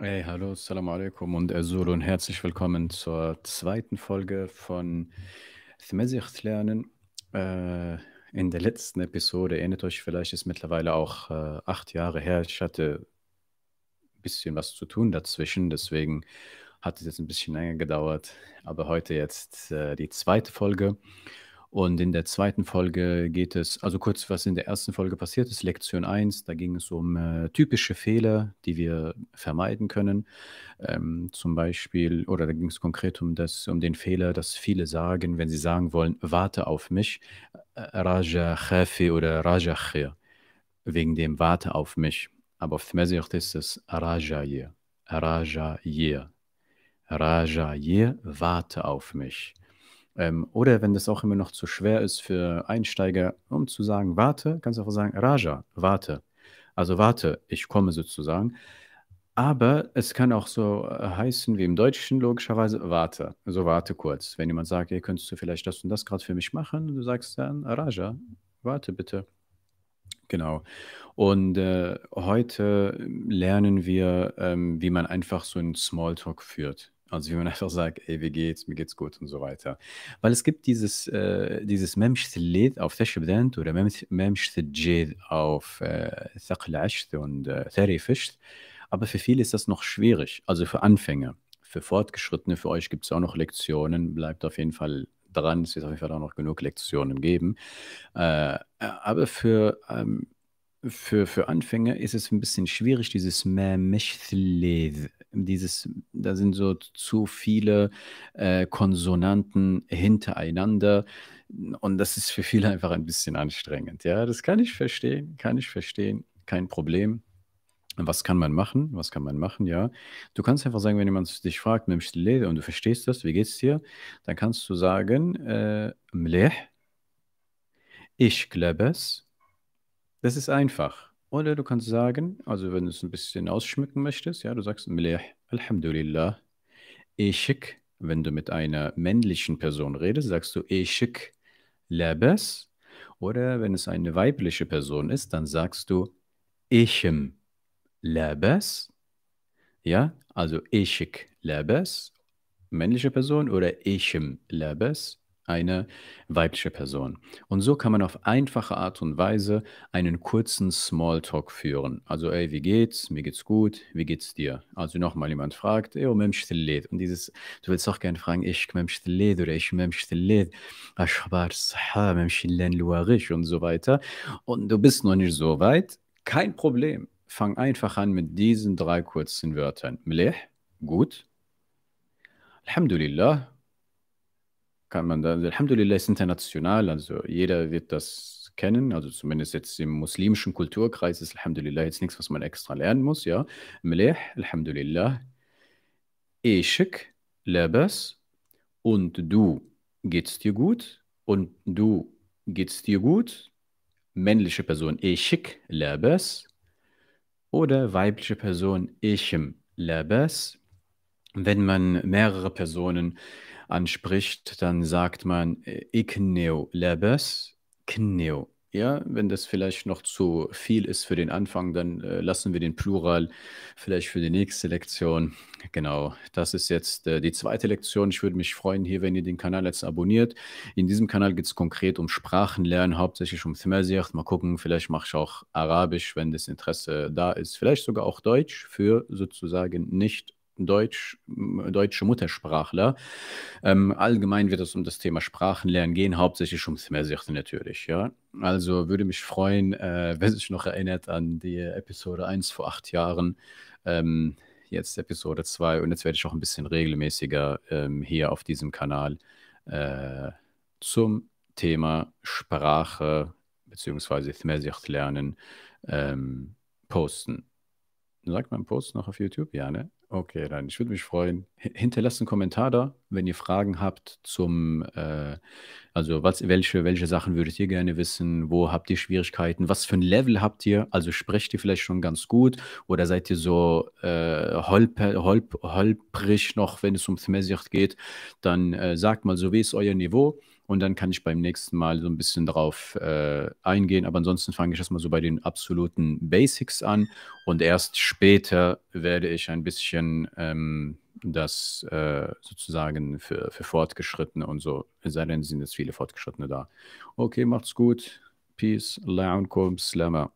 Hey, hallo, Salam alaikum und Azul und herzlich willkommen zur zweiten Folge von Thmesicht lernen. Äh, in der letzten Episode, erinnert euch vielleicht, ist mittlerweile auch äh, acht Jahre her. Ich hatte ein bisschen was zu tun dazwischen, deswegen hat es jetzt ein bisschen länger gedauert. Aber heute jetzt äh, die zweite Folge und in der zweiten Folge geht es, also kurz, was in der ersten Folge passiert ist, Lektion 1, da ging es um äh, typische Fehler, die wir vermeiden können. Ähm, zum Beispiel, oder da ging es konkret um, das, um den Fehler, dass viele sagen, wenn sie sagen wollen, warte auf mich, äh, Raja Khafi oder Raja Khir, wegen dem Warte auf mich. Aber auf Tmesicht ist es Raja Ye, Raja Ye, Raja Ye, warte auf mich. Ähm, oder wenn das auch immer noch zu schwer ist für Einsteiger, um zu sagen, warte, kannst du einfach sagen, Raja, warte. Also warte, ich komme sozusagen. Aber es kann auch so äh, heißen wie im Deutschen, logischerweise, warte. So also warte kurz. Wenn jemand sagt, ihr könntest du vielleicht das und das gerade für mich machen, du sagst dann, Raja, warte bitte. Genau. Und äh, heute lernen wir, ähm, wie man einfach so einen Smalltalk führt. Also wie man einfach sagt, ey, wie geht's, mir geht's gut und so weiter. Weil es gibt dieses, äh, dieses Memshthlid auf Teschbdent oder Memsch Memshthlid auf äh, Thaqlasht und äh, Therifisht. Aber für viele ist das noch schwierig, also für Anfänger. Für Fortgeschrittene, für euch gibt es auch noch Lektionen, bleibt auf jeden Fall dran, es wird auf jeden Fall auch noch genug Lektionen geben. Äh, aber für... Ähm, für, für Anfänger ist es ein bisschen schwierig, dieses Memichlith. Dieses, da sind so zu viele äh, Konsonanten hintereinander. Und das ist für viele einfach ein bisschen anstrengend. Ja, das kann ich verstehen, kann ich verstehen, kein Problem. Was kann man machen? Was kann man machen? Ja, du kannst einfach sagen, wenn jemand dich fragt, mit dem und du verstehst das, wie geht's dir? Dann kannst du sagen, äh, ich glaube es. Das ist einfach. Oder du kannst sagen, also wenn du es ein bisschen ausschmücken möchtest, ja, du sagst Milih, Alhamdulillah, Ishik. Wenn du mit einer männlichen Person redest, sagst du Ishik, Labas. Oder wenn es eine weibliche Person ist, dann sagst du Ichem, Labas. Ja, also Ishik, Labas, männliche Person, oder Ichem, Labas, eine weibliche Person. Und so kann man auf einfache Art und Weise einen kurzen Smalltalk führen. Also, ey, wie geht's? Mir geht's gut. Wie geht's dir? Also nochmal jemand fragt, ey, oh, Und dieses, du willst auch gerne fragen, ich oder ich und so weiter. Und du bist noch nicht so weit. Kein Problem. Fang einfach an mit diesen drei kurzen Wörtern. Mleh, gut. Alhamdulillah, kann man da, also Alhamdulillah ist international, also jeder wird das kennen, also zumindest jetzt im muslimischen Kulturkreis ist Alhamdulillah jetzt nichts, was man extra lernen muss, ja. Mleh, Alhamdulillah, Eshik, Labas, und du geht's dir gut und du geht's dir gut, männliche Person Eshik, Labas, oder weibliche Person Ichim, Labas, wenn man mehrere Personen anspricht, dann sagt man äh, ikneo lebes, kneo. Ja, wenn das vielleicht noch zu viel ist für den Anfang, dann äh, lassen wir den Plural vielleicht für die nächste Lektion. Genau, das ist jetzt äh, die zweite Lektion. Ich würde mich freuen hier, wenn ihr den Kanal jetzt abonniert. In diesem Kanal geht es konkret um Sprachenlernen, hauptsächlich um Thmersiach. Mal gucken, vielleicht mache ich auch Arabisch, wenn das Interesse da ist. Vielleicht sogar auch Deutsch für sozusagen nicht Deutsch, deutsche Muttersprachler. Ähm, allgemein wird es um das Thema Sprachenlernen gehen, hauptsächlich um Thmersicht natürlich. Ja? Also würde mich freuen, äh, wer sich noch erinnert an die Episode 1 vor acht Jahren. Ähm, jetzt Episode 2 und jetzt werde ich auch ein bisschen regelmäßiger ähm, hier auf diesem Kanal äh, zum Thema Sprache bzw. Thmersicht lernen ähm, posten. Sagt man Post noch auf YouTube? Ja, ne? Okay, dann ich würde mich freuen. hinterlasst einen Kommentar da, wenn ihr Fragen habt zum, äh, also was, welche, welche Sachen würdet ihr gerne wissen? Wo habt ihr Schwierigkeiten? Was für ein Level habt ihr? Also sprecht ihr vielleicht schon ganz gut oder seid ihr so äh, holp, holp, holprig noch, wenn es um Thmesicht geht? Dann äh, sagt mal so, wie ist euer Niveau? Und dann kann ich beim nächsten Mal so ein bisschen drauf äh, eingehen. Aber ansonsten fange ich erstmal so bei den absoluten Basics an. Und erst später werde ich ein bisschen ähm, das äh, sozusagen für, für Fortgeschrittene und so. Es sei denn, sind jetzt viele Fortgeschrittene da. Okay, macht's gut. Peace, Launkum, Slammer.